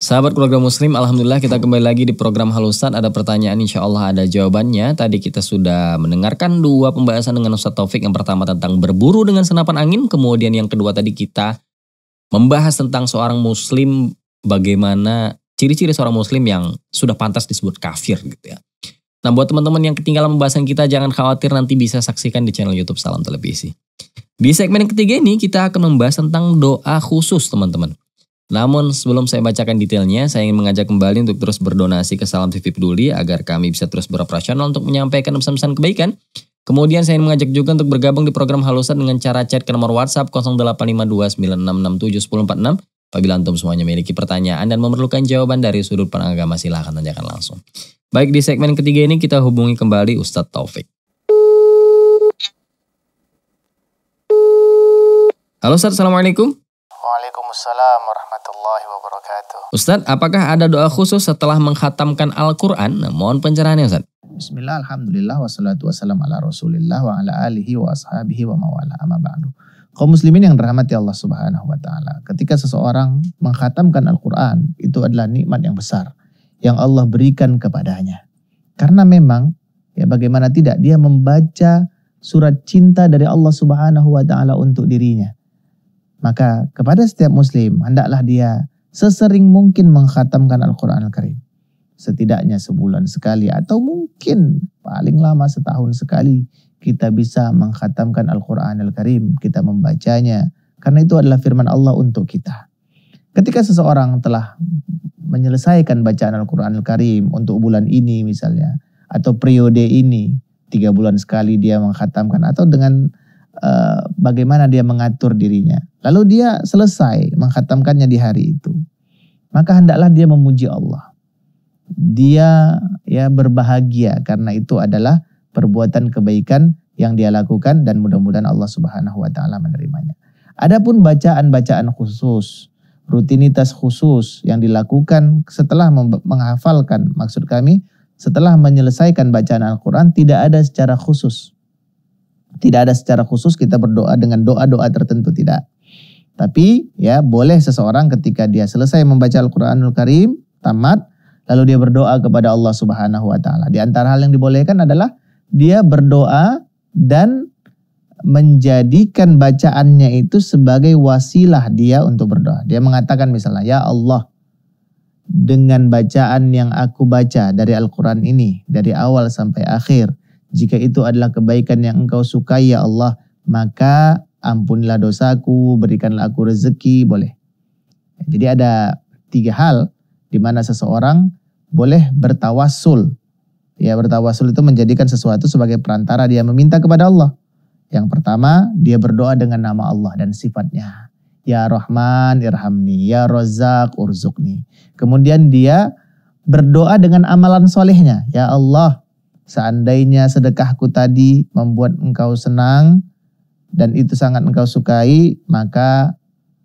Sahabat keluarga muslim, Alhamdulillah kita kembali lagi di program Halusan. Ada pertanyaan insya Allah ada jawabannya. Tadi kita sudah mendengarkan dua pembahasan dengan Ustaz Taufik. Yang pertama tentang berburu dengan senapan angin. Kemudian yang kedua tadi kita membahas tentang seorang muslim. Bagaimana ciri-ciri seorang muslim yang sudah pantas disebut kafir gitu ya. Nah buat teman-teman yang ketinggalan pembahasan kita jangan khawatir nanti bisa saksikan di channel YouTube Salam Televisi. Di segmen yang ketiga ini kita akan membahas tentang doa khusus teman-teman. Namun sebelum saya bacakan detailnya, saya ingin mengajak kembali untuk terus berdonasi ke Salam TV Peduli agar kami bisa terus beroperasional untuk menyampaikan pesan-pesan kebaikan. Kemudian saya ingin mengajak juga untuk bergabung di program Halusan dengan cara chat ke nomor WhatsApp 085296671046 Apabila antum semuanya memiliki pertanyaan dan memerlukan jawaban dari sudut pandang agama silahkan tanyakan langsung. Baik di segmen ketiga ini kita hubungi kembali Ustadz Taufik. Halo Ustadz, Assalamualaikum. Waalaikumsalam warahmatullahi wabarakatuh. Ustadz, apakah ada doa khusus setelah menghatamkan Al-Quran? Nah, mohon pencerahannya Ustadz. Bismillah, Alhamdulillah, wassalatu wassalam ala rasulillah wa ala alihi wa ashabihi wa mawala amma ba'du. Kaum muslimin yang dirahmati Allah subhanahu wa ta'ala. Ketika seseorang menghatamkan Al-Quran, itu adalah nikmat yang besar yang Allah berikan kepadanya. Karena memang ya bagaimana tidak dia membaca surat cinta dari Allah Subhanahu wa taala untuk dirinya. Maka kepada setiap muslim hendaklah dia sesering mungkin mengkhatamkan Al-Qur'an Al-Karim. Setidaknya sebulan sekali atau mungkin paling lama setahun sekali kita bisa mengkhatamkan Al-Qur'an Al-Karim, kita membacanya karena itu adalah firman Allah untuk kita. Ketika seseorang telah menyelesaikan bacaan al quran Al Karim untuk bulan ini misalnya atau periode ini tiga bulan sekali dia menghatamkan atau dengan uh, bagaimana dia mengatur dirinya lalu dia selesai menghatamkannya di hari itu maka hendaklah dia memuji Allah dia ya berbahagia karena itu adalah perbuatan kebaikan yang dia lakukan dan mudah-mudahan Allah Subhanahu wa taala menerimanya adapun bacaan-bacaan khusus rutinitas khusus yang dilakukan setelah menghafalkan, maksud kami setelah menyelesaikan bacaan Al-Quran tidak ada secara khusus. Tidak ada secara khusus kita berdoa dengan doa-doa tertentu, tidak. Tapi ya boleh seseorang ketika dia selesai membaca Al-Quranul Karim, tamat, lalu dia berdoa kepada Allah Subhanahu wa taala. Di antara hal yang dibolehkan adalah dia berdoa dan menjadikan bacaannya itu sebagai wasilah dia untuk berdoa. Dia mengatakan misalnya, "Ya Allah, dengan bacaan yang aku baca dari Al-Qur'an ini dari awal sampai akhir, jika itu adalah kebaikan yang Engkau sukai ya Allah, maka ampunilah dosaku, berikanlah aku rezeki." Boleh. Jadi ada tiga hal di mana seseorang boleh bertawasul. Ya, bertawasul itu menjadikan sesuatu sebagai perantara dia meminta kepada Allah yang pertama, dia berdoa dengan nama Allah dan sifatnya. Ya Rahman irhamni, Ya Rozak urzukni. Kemudian dia berdoa dengan amalan solehnya. Ya Allah, seandainya sedekahku tadi membuat engkau senang dan itu sangat engkau sukai, maka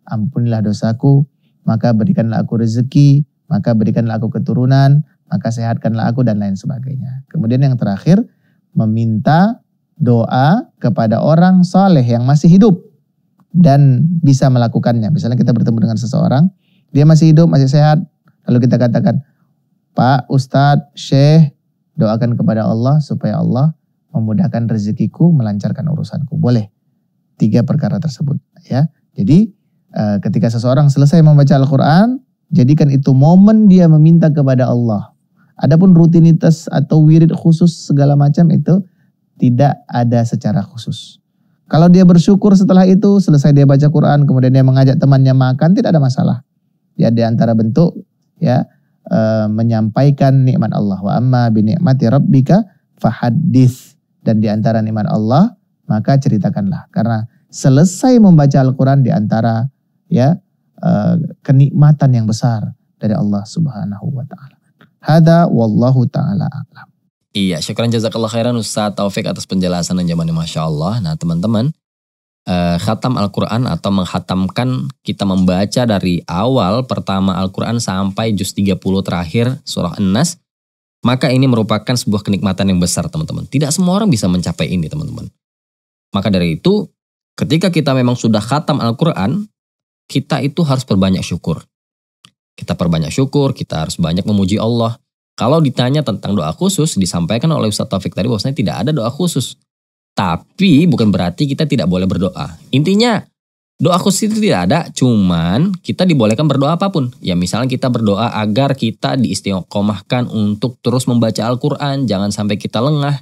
ampunilah dosaku, maka berikanlah aku rezeki, maka berikanlah aku keturunan, maka sehatkanlah aku dan lain sebagainya. Kemudian yang terakhir, meminta doa kepada orang soleh yang masih hidup dan bisa melakukannya. Misalnya kita bertemu dengan seseorang, dia masih hidup, masih sehat, lalu kita katakan, Pak, Ustadz, Syekh, doakan kepada Allah supaya Allah memudahkan rezekiku, melancarkan urusanku. Boleh. Tiga perkara tersebut. ya. Jadi eh, ketika seseorang selesai membaca Al-Quran, jadikan itu momen dia meminta kepada Allah. Adapun rutinitas atau wirid khusus segala macam itu tidak ada secara khusus. Kalau dia bersyukur setelah itu, selesai dia baca Quran, kemudian dia mengajak temannya makan, tidak ada masalah. Ya di antara bentuk ya e, menyampaikan nikmat Allah wa amma bi nikmati rabbika fahaddis dan di antara nikmat Allah maka ceritakanlah karena selesai membaca Al-Qur'an di antara ya e, kenikmatan yang besar dari Allah Subhanahu wa taala. Hada wallahu taala alam. Iya, syukran jazakallah khairan Ustaz Taufik atas penjelasan dan jamannya Masya Allah. Nah teman-teman, eh, khatam Al-Quran atau menghatamkan kita membaca dari awal pertama Al-Quran sampai juz 30 terakhir surah An-Nas, maka ini merupakan sebuah kenikmatan yang besar teman-teman. Tidak semua orang bisa mencapai ini teman-teman. Maka dari itu, ketika kita memang sudah khatam Al-Quran, kita itu harus perbanyak syukur. Kita perbanyak syukur, kita harus banyak memuji Allah, kalau ditanya tentang doa khusus, disampaikan oleh Ustaz Taufik tadi bahwasanya tidak ada doa khusus. Tapi bukan berarti kita tidak boleh berdoa. Intinya, doa khusus itu tidak ada, cuman kita dibolehkan berdoa apapun. Ya misalnya kita berdoa agar kita diistiqomahkan untuk terus membaca Al-Quran, jangan sampai kita lengah,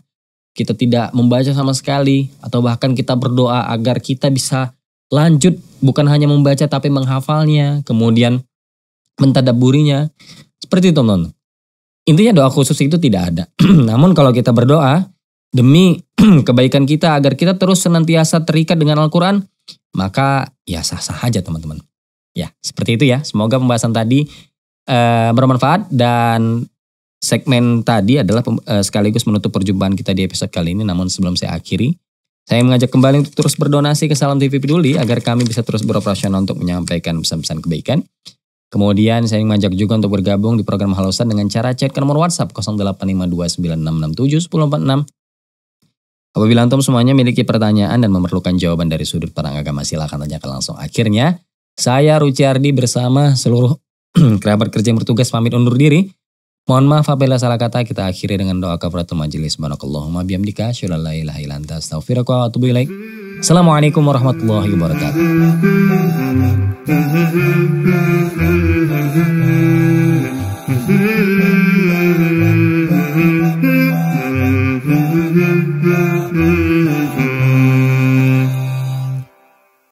kita tidak membaca sama sekali, atau bahkan kita berdoa agar kita bisa lanjut bukan hanya membaca tapi menghafalnya, kemudian mentadaburinya. Seperti itu teman-teman. Intinya doa khusus itu tidak ada. Namun kalau kita berdoa demi kebaikan kita agar kita terus senantiasa terikat dengan Al-Qur'an, maka ya sah-sah aja teman-teman. Ya, seperti itu ya. Semoga pembahasan tadi uh, bermanfaat dan segmen tadi adalah uh, sekaligus menutup perjumpaan kita di episode kali ini. Namun sebelum saya akhiri, saya mengajak kembali untuk terus berdonasi ke Salam TV Peduli agar kami bisa terus beroperasional untuk menyampaikan pesan-pesan kebaikan. Kemudian saya ingin mengajak juga untuk bergabung di program Halosan dengan cara chat ke nomor WhatsApp 085296671046. Apabila antum semuanya memiliki pertanyaan dan memerlukan jawaban dari sudut perang agama silahkan tanyakan langsung. Akhirnya saya Ruciardi bersama seluruh kerabat kerja yang bertugas pamit undur diri. Mohon maaf apabila salah kata kita akhiri dengan doa kafaratul majelis. Subhanakallahumma biamdika, asyhadu an la ilaha anta wa atubu ilaih. Assalamualaikum warahmatullahi wabarakatuh.